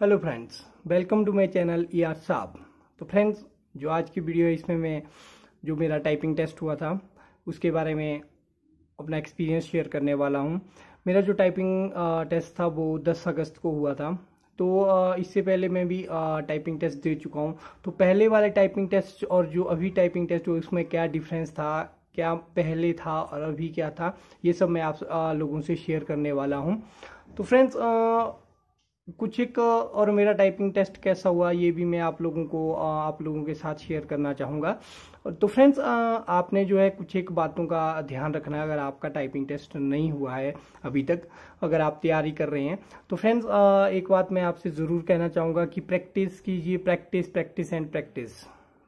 hello friends welcome to my channel R Sahab तो friends जो आज की वीडियो है इसमें मैं जो मेरा टाइपिंग टेस्ट हुआ था उसके बारे में अपना एक्सपीरियंस शेयर करने वाला हूं मेरा जो टाइपिंग टेस्ट था वो 10 अगस्त को हुआ था तो इससे पहले मैं भी टाइपिंग टेस्ट दे चुका हूँ तो पहले वाले टाइपिंग टेस्ट और जो अभी टाइपिंग टेस्ट हुआ उसमें क्या डिफरेंस था क्या पहले था और अभी क्या था ये सब मैं आप आ, लोगों से शेयर करने वाला हूँ तो फ्रेंड्स कुछ एक और मेरा टाइपिंग टेस्ट कैसा हुआ ये भी मैं आप लोगों को आप लोगों के साथ शेयर करना चाहूँगा तो फ्रेंड्स आपने जो है कुछ एक बातों का ध्यान रखना है अगर आपका टाइपिंग टेस्ट नहीं हुआ है अभी तक अगर आप तैयारी कर रहे हैं तो फ्रेंड्स एक बात मैं आपसे ज़रूर कहना चाहूँगा कि प्रैक्टिस कीजिए प्रैक्टिस प्रैक्टिस एंड प्रैक्टिस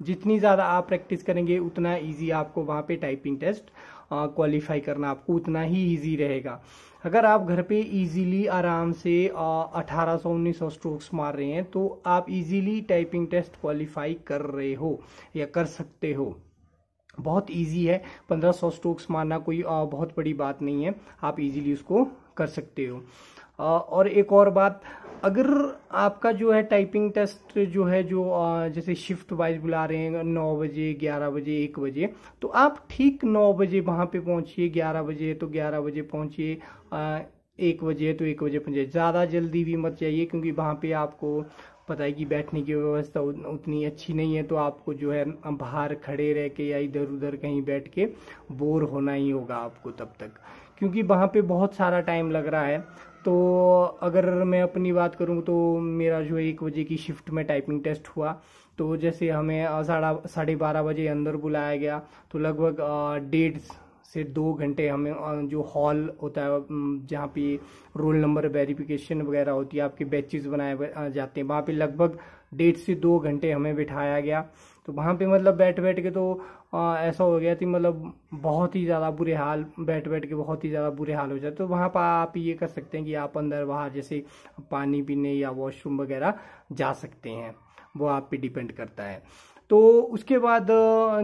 जितनी ज़्यादा आप प्रैक्टिस करेंगे उतना ईजी आपको वहाँ पर टाइपिंग टेस्ट क्वालिफाई हाँ, करना आपको उतना ही ईजी रहेगा अगर आप घर पे इजीली आराम से 1800-1900 स्ट्रोक्स मार रहे हैं तो आप इजीली टाइपिंग टेस्ट क्वालिफाई कर रहे हो या कर सकते हो बहुत इजी है 1500 स्ट्रोक्स मारना कोई बहुत बड़ी बात नहीं है आप इजीली उसको कर सकते हो और एक और बात अगर आपका जो है टाइपिंग टेस्ट जो है जो जैसे शिफ्ट वाइज बुला रहे हैं नौ बजे ग्यारह बजे एक बजे तो आप ठीक नौ बजे वहाँ पे पहुँचिए ग्यारह बजे तो ग्यारह बजे पहुँचिए एक बजे तो एक बजे पहुँचिए ज़्यादा जल्दी भी मत जाइए क्योंकि वहाँ पे आपको पता है कि बैठने की व्यवस्था उतनी अच्छी नहीं है तो आपको जो है बाहर खड़े रह के या इधर उधर कहीं बैठ के बोर होना ही होगा आपको तब तक क्योंकि वहाँ पे बहुत सारा टाइम लग रहा है तो अगर मैं अपनी बात करूँ तो मेरा जो एक बजे की शिफ्ट में टाइपिंग टेस्ट हुआ तो जैसे हमें साढ़ा साढ़े बारह बजे अंदर बुलाया गया तो लगभग डेढ़ से दो घंटे हमें जो हॉल होता है जहाँ पे रोल नंबर वेरिफिकेशन वगैरह होती है आपके बैचेस बनाए जाते हैं वहाँ पे लगभग डेढ़ से दो घंटे हमें बिठाया गया तो वहाँ पे मतलब बैठ बैठ के तो आ, ऐसा हो गया कि मतलब बहुत ही ज़्यादा बुरे हाल बैठ बैठ के बहुत ही ज़्यादा बुरे हाल हो जाते तो वहाँ पर आप ये कर सकते हैं कि आप अंदर बाहर जैसे पानी पीने या वॉशरूम वगैरह जा सकते हैं वो आप पे डिपेंड करता है तो उसके बाद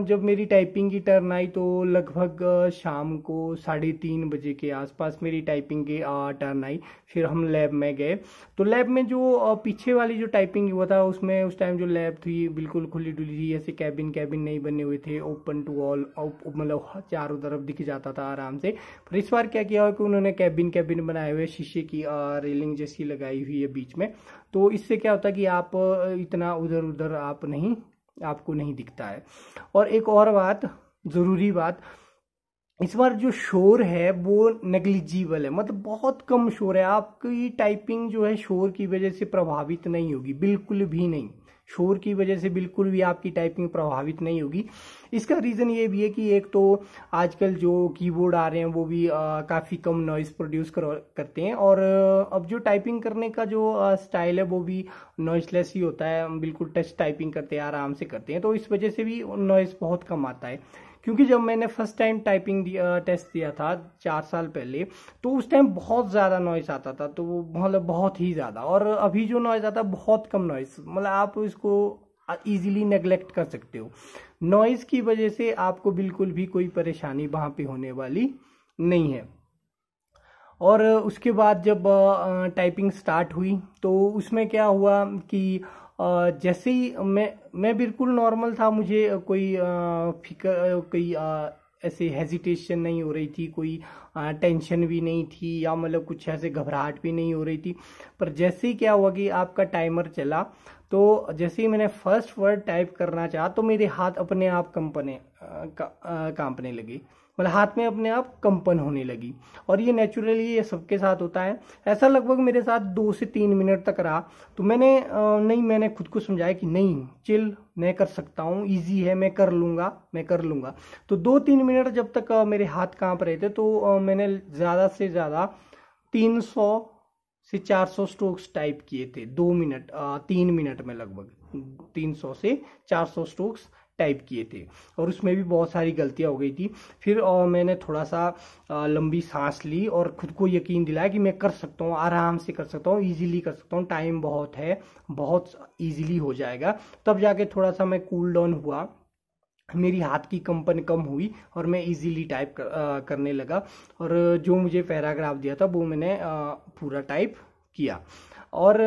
जब मेरी टाइपिंग की टर्न आई तो लगभग शाम को साढ़े तीन बजे के आसपास मेरी टाइपिंग की टर्न आई फिर हम लैब में गए तो लैब में जो पीछे वाली जो टाइपिंग हुआ था उसमें उस टाइम जो लैब थी बिल्कुल खुली डुली थी ऐसे कैबिन कैबिन नहीं बने हुए थे ओपन टू ऑल मतलब चारों तरफ दिख जाता था आराम से पर इस बार क्या किया हुआ कि उन्होंने कैबिन कैबिन बनाए हुए शीशे की रेलिंग जैसी लगाई हुई है बीच में तो इससे क्या होता है कि आप इतना उधर उधर आप नहीं आपको नहीं दिखता है और एक और बात ज़रूरी बात इस बार जो शोर है वो नेग्लिजिबल है मतलब बहुत कम शोर है आपकी टाइपिंग जो है शोर की वजह से प्रभावित नहीं होगी बिल्कुल भी नहीं शोर की वजह से बिल्कुल भी आपकी टाइपिंग प्रभावित नहीं होगी इसका रीज़न ये भी है कि एक तो आजकल जो कीबोर्ड आ रहे हैं वो भी काफ़ी कम नॉइस प्रोड्यूस कर, करते हैं और अब जो टाइपिंग करने का जो स्टाइल है वो भी नॉइसलेस ही होता है बिल्कुल टच टाइपिंग करते हैं आराम से करते हैं तो इस वजह से भी नॉइस बहुत कम आता है क्योंकि जब मैंने फर्स्ट टाइम टाइपिंग टेस्ट दिया था चार साल पहले तो उस टाइम बहुत ज़्यादा नॉइस आता था तो मतलब बहुत ही ज़्यादा और अभी जो नॉइज़ आता है बहुत कम नॉइस मतलब आप इसको ईजिली नेग्लेक्ट कर सकते हो नॉइज़ की वजह से आपको बिल्कुल भी कोई परेशानी वहाँ पर होने वाली नहीं है और उसके बाद जब टाइपिंग स्टार्ट हुई तो उसमें क्या हुआ कि जैसे ही मैं मैं बिल्कुल नॉर्मल था मुझे कोई फिकर कोई ऐसे हेजिटेशन नहीं हो रही थी कोई टेंशन भी नहीं थी या मतलब कुछ ऐसे घबराहट भी नहीं हो रही थी पर जैसे ही क्या हुआ कि आपका टाइमर चला तो जैसे ही मैंने फर्स्ट वर्ड टाइप करना चाहा तो मेरे हाथ अपने आप कंपने का, कांपने लगे मतलब हाथ में अपने आप कंपन होने लगी और ये नेचुरली ये सबके साथ होता है ऐसा लगभग मेरे साथ दो से तीन मिनट तक रहा तो मैंने नहीं मैंने खुद को समझाया कि नहीं चिल मैं कर सकता हूँ इजी है मैं कर लूँगा मैं कर लूँगा तो दो तीन मिनट जब तक मेरे हाथ कांप रहे थे तो मैंने ज़्यादा से ज़्यादा तीन सौ से चार स्ट्रोक्स टाइप किए थे दो मिनट तीन मिनट में लगभग तीन से चार स्ट्रोक्स टाइप किए थे और उसमें भी बहुत सारी गलतियाँ हो गई थी फिर और मैंने थोड़ा सा आ, लंबी सांस ली और खुद को यकीन दिलाया कि मैं कर सकता हूँ आराम से कर सकता हूँ ईजिली कर सकता हूँ टाइम बहुत है बहुत ईजिली हो जाएगा तब जाके थोड़ा सा मैं कूल डाउन हुआ मेरी हाथ की कंपन कम हुई और मैं इजीली टाइप कर, आ, करने लगा और जो मुझे पैराग्राफ दिया था वो मैंने आ, पूरा टाइप किया और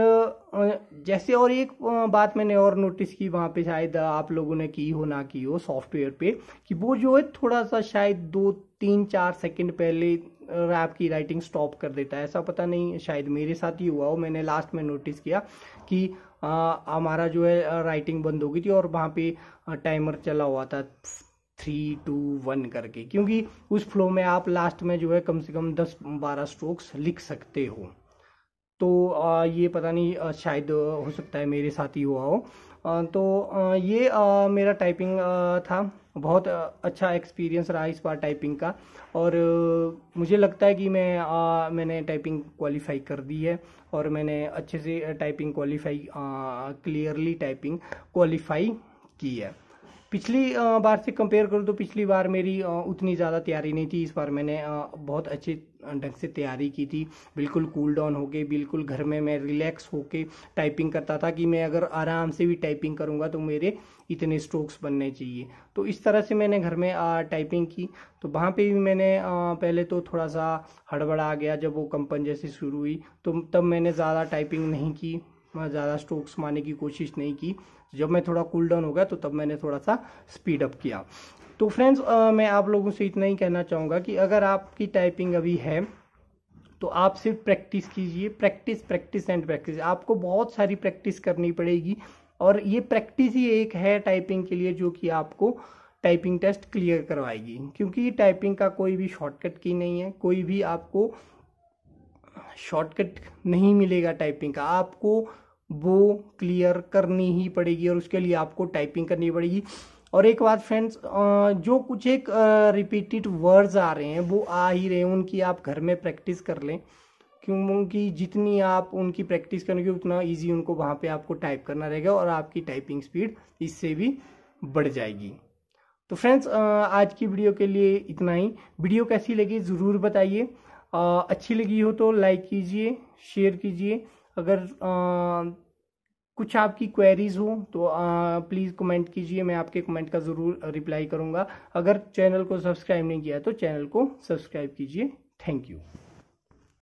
जैसे और एक बात मैंने और नोटिस की वहाँ पे शायद आप लोगों ने की हो ना की हो सॉफ्टवेयर पे कि वो जो है थोड़ा सा शायद दो तीन चार सेकंड पहले रैप की राइटिंग स्टॉप कर देता है ऐसा पता नहीं शायद मेरे साथ ही हुआ हो मैंने लास्ट में नोटिस किया कि हमारा जो है राइटिंग बंद हो गई थी और वहाँ पे टाइमर चला हुआ था थ्री टू वन करके क्योंकि उस फ्लो में आप लास्ट में जो है कम से कम दस बारह स्ट्रोक्स लिख सकते हो तो आ, ये पता नहीं आ, शायद हो सकता है मेरे साथ ही हुआ हो आ, तो ये मेरा टाइपिंग था बहुत अच्छा एक्सपीरियंस रहा इस बार टाइपिंग का और मुझे लगता है कि मैं आ, मैंने टाइपिंग क्वालिफाई कर दी है और मैंने अच्छे से typing qualify clearly typing qualify की है पिछली बार से कंपेयर करूँ तो पिछली बार मेरी उतनी ज़्यादा तैयारी नहीं थी इस बार मैंने बहुत अच्छे ढंग से तैयारी की थी बिल्कुल कूल डाउन होके बिल्कुल घर में मैं रिलैक्स होके टाइपिंग करता था कि मैं अगर आराम से भी टाइपिंग करूँगा तो मेरे इतने स्ट्रोक्स बनने चाहिए तो इस तरह से मैंने घर में आ, टाइपिंग की तो वहाँ पे भी मैंने आ, पहले तो थोड़ा सा हड़बड़ा गया जब वो कंपन जैसे शुरू हुई तो तब मैंने ज़्यादा टाइपिंग नहीं की ज़्यादा स्ट्रोक्स मारने की कोशिश नहीं की जब मैं थोड़ा कूल डाउन हो गया तो तब मैंने थोड़ा सा स्पीड अप किया तो फ्रेंड्स मैं आप लोगों से इतना ही कहना चाहूँगा कि अगर आपकी टाइपिंग अभी है तो आप सिर्फ प्रैक्टिस कीजिए प्रैक्टिस प्रैक्टिस एंड प्रैक्टिस आपको बहुत सारी प्रैक्टिस करनी पड़ेगी और ये प्रैक्टिस ही एक है टाइपिंग के लिए जो कि आपको टाइपिंग टेस्ट क्लियर करवाएगी क्योंकि टाइपिंग का कोई भी शॉर्टकट की नहीं है कोई भी आपको शॉर्टकट नहीं मिलेगा टाइपिंग का आपको वो क्लियर करनी ही पड़ेगी और उसके लिए आपको टाइपिंग करनी पड़ेगी और एक बात फ्रेंड्स जो कुछ एक रिपीटेड वर्ड्स आ रहे हैं वो आ ही रहे हैं उनकी आप घर में प्रैक्टिस कर लें क्योंकि जितनी आप उनकी प्रैक्टिस करेंगे उतना इजी उनको वहाँ पे आपको टाइप करना रहेगा और आपकी टाइपिंग स्पीड इससे भी बढ़ जाएगी तो फ्रेंड्स आज की वीडियो के लिए इतना ही वीडियो कैसी लगी ज़रूर बताइए अच्छी लगी हो तो लाइक कीजिए शेयर कीजिए अगर आ, कुछ आपकी क्वेरीज हो तो प्लीज़ कमेंट कीजिए मैं आपके कमेंट का ज़रूर रिप्लाई करूँगा अगर चैनल को सब्सक्राइब नहीं किया तो चैनल को सब्सक्राइब कीजिए थैंक यू